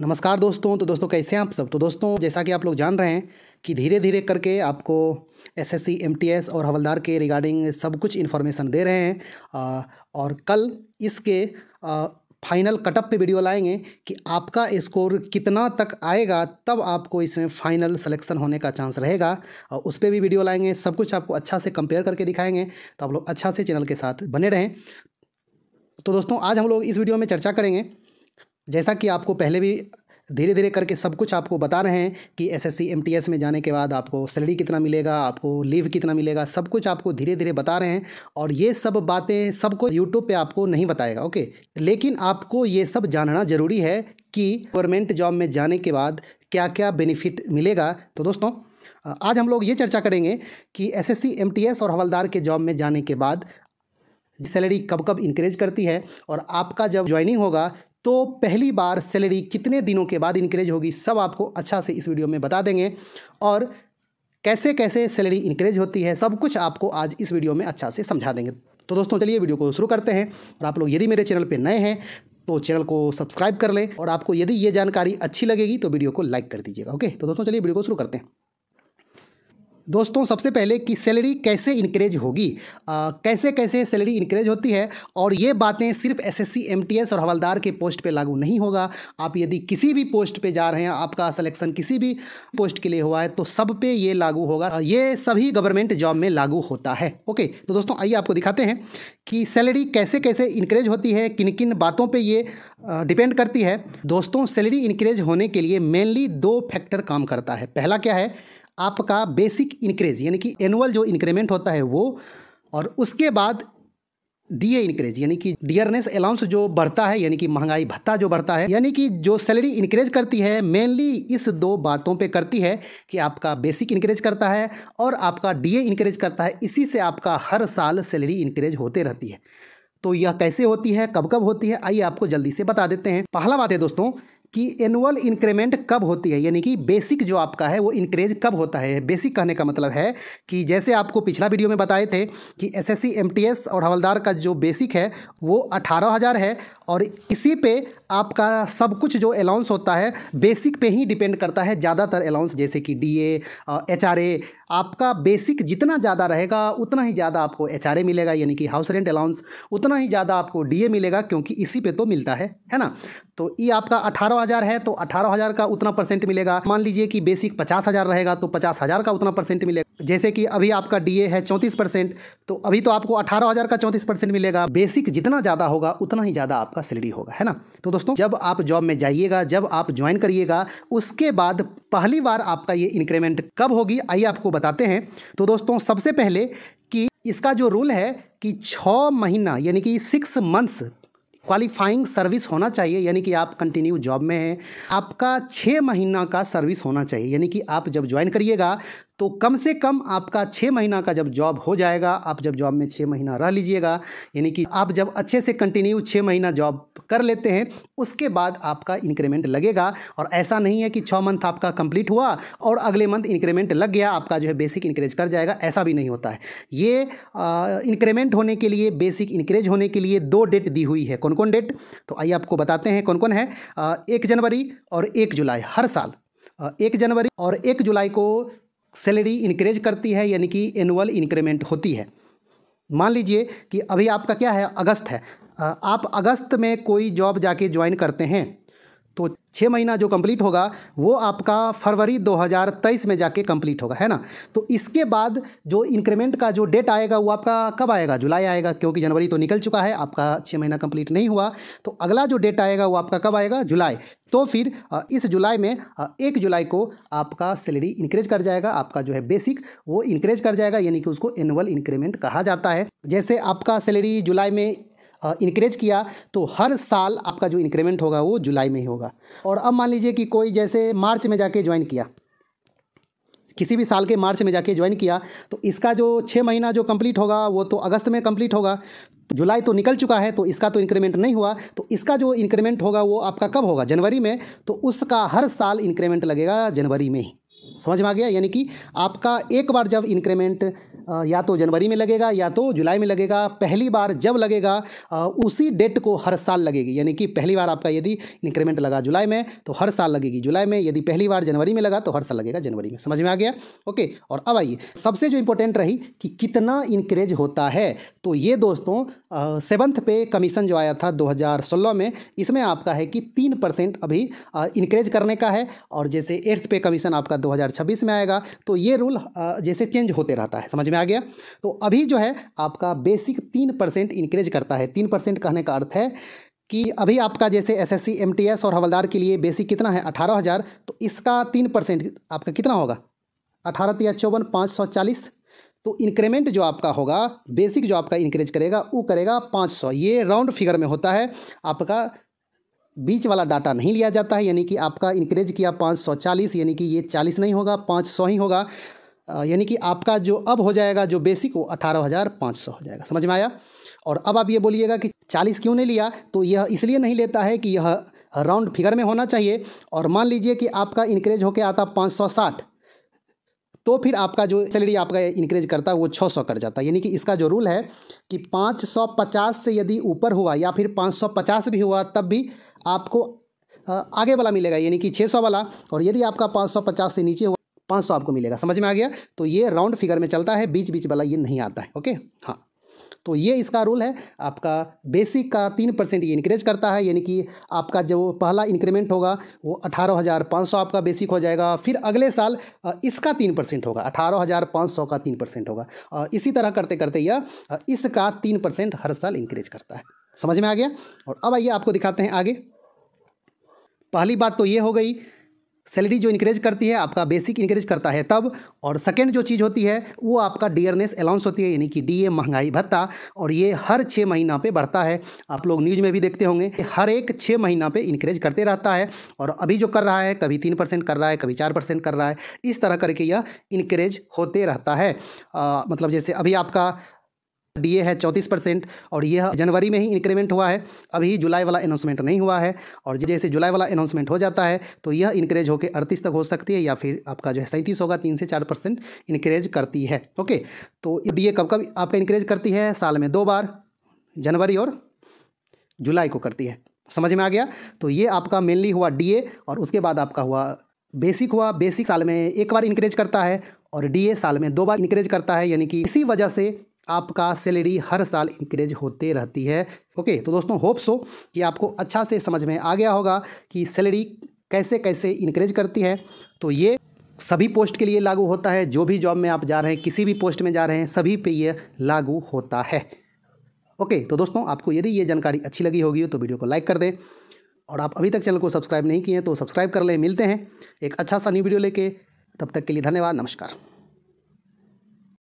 नमस्कार दोस्तों तो दोस्तों कैसे हैं आप सब तो दोस्तों जैसा कि आप लोग जान रहे हैं कि धीरे धीरे करके आपको एसएससी एमटीएस और हवलदार के रिगार्डिंग सब कुछ इन्फॉर्मेशन दे रहे हैं और कल इसके फाइनल कटअप पे वीडियो लाएंगे कि आपका स्कोर कितना तक आएगा तब आपको इसमें फाइनल सिलेक्शन होने का चांस रहेगा और उस पर भी वीडियो लाएंगे सब कुछ आपको अच्छा से कंपेयर करके दिखाएंगे तो आप लोग अच्छा से चैनल के साथ बने रहें तो दोस्तों आज हम लोग इस वीडियो में चर्चा करेंगे जैसा कि आपको पहले भी धीरे धीरे करके सब कुछ आपको बता रहे हैं कि एसएससी एमटीएस में जाने के बाद आपको सैलरी कितना मिलेगा आपको लीव कितना मिलेगा सब कुछ आपको धीरे धीरे बता रहे हैं और ये सब बातें सबको यूट्यूब पे आपको नहीं बताएगा ओके लेकिन आपको ये सब जानना ज़रूरी है कि गवर्नमेंट जॉब में जाने के बाद क्या क्या बेनिफिट मिलेगा तो दोस्तों आज हम लोग ये चर्चा करेंगे कि एस एस और हवलदार के जॉब में जाने के बाद सैलरी कब कब इंक्रीज करती है और आपका जब ज्वाइनिंग होगा तो पहली बार सैलरी कितने दिनों के बाद इंक्रेज़ होगी सब आपको अच्छा से इस वीडियो में बता देंगे और कैसे कैसे सैलरी इंक्रेज़ होती है सब कुछ आपको आज इस वीडियो में अच्छा से समझा देंगे तो दोस्तों चलिए वीडियो को शुरू करते हैं और आप लोग यदि मेरे चैनल पर नए हैं तो चैनल को सब्सक्राइब कर लें और आपको यदि ये जानकारी अच्छी लगेगी तो वीडियो को लाइक कर दीजिएगा ओके तो दोस्तों चलिए वीडियो को शुरू करते हैं दोस्तों सबसे पहले कि सैलरी कैसे इंक्रेज होगी आ, कैसे कैसे सैलरी इंक्रेज होती है और ये बातें सिर्फ एसएससी एमटीएस और हवलदार के पोस्ट पे लागू नहीं होगा आप यदि किसी भी पोस्ट पे जा रहे हैं आपका सिलेक्शन किसी भी पोस्ट के लिए हुआ है तो सब पे ये लागू होगा ये सभी गवर्नमेंट जॉब में लागू होता है ओके तो दोस्तों आइए आपको दिखाते हैं कि सैलरी कैसे कैसे इंक्रेज होती है किन किन बातों पर ये डिपेंड करती है दोस्तों सैलरी इंक्रेज होने के लिए मेनली दो फैक्टर काम करता है पहला क्या है आपका बेसिक इंक्रीज यानी कि एनुअल जो इंक्रीमेंट होता है वो और उसके बाद डी ए इंक्रीज यानी कि डियरनेस अलाउंस जो बढ़ता है यानी कि महंगाई भत्ता जो बढ़ता है यानी कि जो सैलरी इंक्रीज करती है मेनली इस दो बातों पे करती है कि आपका बेसिक इंक्रीज करता है और आपका डी ए इंक्रीज करता है इसी से आपका हर साल सैलरी इंक्रीज होते रहती है तो यह कैसे होती है कब कब होती है आइए आपको जल्दी से बता देते हैं पहला बात है दोस्तों कि एनुअल इंक्रीमेंट कब होती है यानी कि बेसिक जो आपका है वो इंक्रीज कब होता है बेसिक कहने का मतलब है कि जैसे आपको पिछला वीडियो में बताए थे कि एसएससी एमटीएस और हवलदार का जो बेसिक है वो अठारह हज़ार है और इसी पे आपका सब कुछ जो अलाउंस होता है बेसिक पे ही डिपेंड करता है ज़्यादातर अलाउंस जैसे कि डी एच आर ए आपका बेसिक जितना ज़्यादा रहेगा उतना ही ज़्यादा आपको एच आर ए मिलेगा यानी कि हाउस रेंट अलाउंस उतना ही ज़्यादा आपको डी ए मिलेगा क्योंकि इसी पे तो मिलता है है ना तो ये आपका अठारह हज़ार है तो अठारह हज़ार का उतना परसेंट मिलेगा मान लीजिए कि बेसिक पचास हज़ार रहेगा तो पचास हज़ार का उतना परसेंट मिलेगा जैसे कि अभी आपका डी ए है चौंतीस परसेंट तो अभी तो आपको अठारह हज़ार का चौंतीस परसेंट मिलेगा बेसिक जितना ज़्यादा होगा उतना ही ज़्यादा आपका सैलरी होगा है ना तो दोस्तों जब आप जॉब में जाइएगा जब आप ज्वाइन करिएगा उसके बाद पहली बार आपका ये इंक्रीमेंट कब होगी आइए आपको बताते हैं तो दोस्तों सबसे पहले कि इसका जो रूल है कि छः महीना यानी कि सिक्स मंथ्स क्वालिफाइंग सर्विस होना चाहिए यानी कि आप कंटिन्यू जॉब में हैं आपका छः महीना का सर्विस होना चाहिए यानी कि आप जब ज्वाइन करिएगा तो कम से कम आपका छः महीना का जब जॉब हो जाएगा आप जब जॉब में छः महीना रह लीजिएगा यानी कि आप जब अच्छे से कंटिन्यू छः महीना जॉब कर लेते हैं उसके बाद आपका इंक्रीमेंट लगेगा और ऐसा नहीं है कि छः मंथ आपका कंप्लीट हुआ और अगले मंथ इंक्रीमेंट लग गया आपका जो है बेसिक इंक्रेज कर जाएगा ऐसा भी नहीं होता है ये इंक्रीमेंट होने के लिए बेसिक इंक्रेज होने के लिए दो डेट दी हुई है कौन कौन डेट तो आइए आपको बताते हैं कौन कौन है आ, एक जनवरी और एक जुलाई हर साल एक जनवरी और एक जुलाई को सैलरी इंक्रेज करती है यानी कि एनुअल इंक्रीमेंट होती है मान लीजिए कि अभी आपका क्या है अगस्त है आप अगस्त में कोई जॉब जाके ज्वाइन करते हैं तो छः महीना जो कंप्लीट होगा वो आपका फरवरी 2023 में जाके कंप्लीट होगा है ना तो इसके बाद जो इंक्रीमेंट का जो डेट आएगा वो आपका कब आएगा जुलाई आएगा क्योंकि जनवरी तो निकल चुका है आपका छः महीना कंप्लीट नहीं हुआ तो अगला जो डेट आएगा वो आपका कब आएगा जुलाई तो फिर इस जुलाई में एक जुलाई को आपका सैलरी इंक्रीज कर जाएगा आपका जो है बेसिक वो इंक्रीज कर जाएगा यानी कि उसको एनुअल इंक्रीमेंट कहा जाता है जैसे आपका सैलरी जुलाई में इंक्रेज किया तो हर साल आपका जो इंक्रीमेंट होगा वो जुलाई में ही होगा और अब मान लीजिए कि कोई जैसे मार्च में जाके ज्वाइन किया किसी भी साल के मार्च में जाके ज्वाइन किया तो इसका जो छः महीना जो कंप्लीट होगा वो तो अगस्त में कंप्लीट होगा जुलाई तो निकल चुका है तो इसका तो इंक्रीमेंट नहीं हुआ तो इसका जो इंक्रीमेंट होगा वो आपका कब होगा जनवरी में तो उसका हर साल इंक्रीमेंट लगेगा जनवरी में ही समझ में आ गया यानी कि आपका एक बार जब इंक्रीमेंट या तो जनवरी में लगेगा या तो जुलाई में लगेगा पहली बार जब लगेगा उसी डेट को हर साल लगेगी यानी कि पहली बार आपका यदि इंक्रीमेंट लगा जुलाई में तो हर साल लगेगी जुलाई में यदि पहली बार जनवरी में लगा तो हर साल लगेगा जनवरी में समझ में आ गया ओके और अब आइए सबसे जो इंपॉर्टेंट रही कि कितना इंक्रेज होता है तो ये दोस्तों सेवन्थ पे कमीशन जो आया था दो में इसमें आपका है कि तीन परसेंट अभी इंक्रेज करने का है और जैसे एट्थ पे कमीशन आपका दो 2026 में आएगा तो ये रूल जैसे चेंज होते रहता है समझ में आ गया तो अभी जो है आपका बेसिक तीन परसेंट इंक्रेज करता है तीन परसेंट कहने का अर्थ है कि अभी आपका जैसे एसएससी एमटीएस और हवलदार के लिए बेसिक कितना है अठारह हज़ार तो इसका तीन परसेंट आपका कितना होगा अठारह तीन चौवन पाँच सौ चालीस तो इंक्रीमेंट जो आपका होगा बेसिक जो आपका इंक्रीज करेगा वो करेगा पाँच सौ ये राउंड फिगर में होता है आपका बीच वाला डाटा नहीं लिया जाता है यानी कि आपका इंक्रेज किया पाँच सौ चालीस यानी कि ये चालीस नहीं होगा पाँच सौ ही होगा यानी कि आपका जो अब हो जाएगा जो बेसिक वो अठारह हज़ार पाँच सौ हो जाएगा समझ में आया और अब आप ये बोलिएगा कि चालीस क्यों नहीं लिया तो यह इसलिए नहीं लेता है कि यह राउंड फिगर में होना चाहिए और मान लीजिए कि आपका इंक्रेज होकर आता पाँच सौ साठ तो फिर आपका जो सैलरी आपका इंक्रीज करता है वो छः सौ कर जाता है यानी कि इसका जो रूल है कि पाँच सौ पचास से यदि ऊपर हुआ या फिर पाँच सौ पचास भी हुआ तब भी आपको आगे वाला मिलेगा यानी कि छः सौ वाला और यदि आपका पाँच सौ पचास से नीचे हुआ पाँच सौ आपको मिलेगा समझ में आ गया तो ये राउंड फिगर में चलता है बीच बीच वाला ये नहीं आता है ओके हाँ तो ये इसका रूल है आपका बेसिक का तीन परसेंट ये इंक्रेज करता है यानी कि आपका जो पहला इंक्रीमेंट होगा वो अठारह हज़ार पाँच सौ आपका बेसिक हो जाएगा फिर अगले साल इसका तीन परसेंट होगा अठारह हज़ार पाँच सौ का तीन परसेंट होगा इसी तरह करते करते यह इसका तीन परसेंट हर साल इंक्रेज करता है समझ में आ गया और अब आइए आपको दिखाते हैं आगे पहली बात तो ये हो गई सैलरी जो इंक्रेज करती है आपका बेसिक इंक्रेज़ करता है तब और सेकेंड जो चीज़ होती है वो आपका डियरनेस अलाउंस होती है यानी कि डी महंगाई भत्ता और ये हर छः महीना पे बढ़ता है आप लोग न्यूज़ में भी देखते होंगे हर एक छः महीना पे इंक्रेज करते रहता है और अभी जो कर रहा है कभी तीन परसेंट कर रहा है कभी चार परसेंट कर रहा है इस तरह करके यह इंक्रेज होते रहता है आ, मतलब जैसे अभी आपका डीए है चौंतीस परसेंट और यह जनवरी में ही इंक्रीमेंट हुआ है अभी जुलाई वाला अनाउंसमेंट नहीं हुआ है और जैसे जुलाई वाला अनाउंसमेंट हो जाता है तो यह इंक्रेज होकर अड़तीस तक हो सकती है या फिर आपका जो है सैंतीस होगा तीन से चार परसेंट इंक्रेज करती है ओके तो डी कब कब आपका इंक्रेज करती है साल में दो बार जनवरी और जुलाई को करती है समझ में आ गया तो ये आपका मेनली हुआ डीए और उसके बाद आपका हुआ बेसिक हुआ बेसिक साल में एक बार इंक्रेज करता है और डीए साल में दो बार इंक्रेज करता है यानी कि इसी वजह से आपका सैलरी हर साल इंक्रीज होते रहती है ओके तो दोस्तों होप सो कि आपको अच्छा से समझ में आ गया होगा कि सैलरी कैसे कैसे इंक्रेज करती है तो ये सभी पोस्ट के लिए लागू होता है जो भी जॉब में आप जा रहे हैं किसी भी पोस्ट में जा रहे हैं सभी पे ये लागू होता है ओके तो दोस्तों आपको यदि ये जानकारी अच्छी लगी होगी तो वीडियो को लाइक कर दें और आप अभी तक चैनल को सब्सक्राइब नहीं किए हैं तो सब्सक्राइब कर लें मिलते हैं एक अच्छा सा न्यू वीडियो लेके तब तक के लिए धन्यवाद नमस्कार